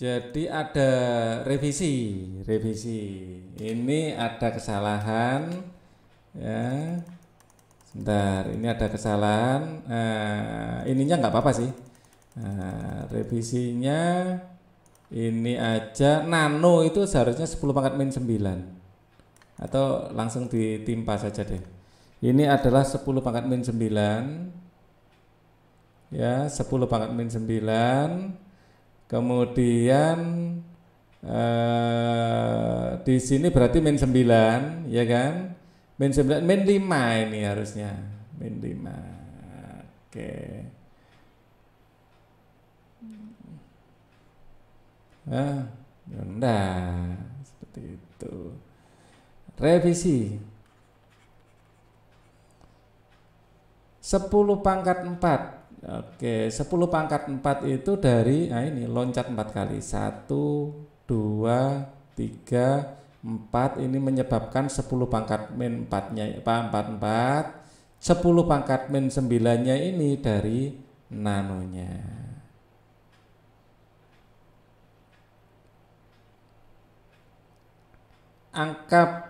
Jadi ada revisi, revisi. Ini ada kesalahan, ya. Sebentar, ini ada kesalahan. Nah, ininya nggak apa-apa sih. Nah, revisinya ini aja nano itu seharusnya 10 pangkat min 9 atau langsung ditimpa saja deh. Ini adalah 10 pangkat min 9 ya 10 pangkat min 9 Kemudian eh, di sini berarti min 9 ya kan? Min 9, min 5 ini harusnya. Min 5. Oke. Okay. Ah, rendah seperti itu. Revisi. 10 pangkat 4 Oke, 10 pangkat 4 itu dari nah ini loncat 4 kali. 1 2 3 4 ini menyebabkan 10 pangkat min 4-nya 4 4 4. 10 pangkat min 9-nya ini dari nanonya. Angka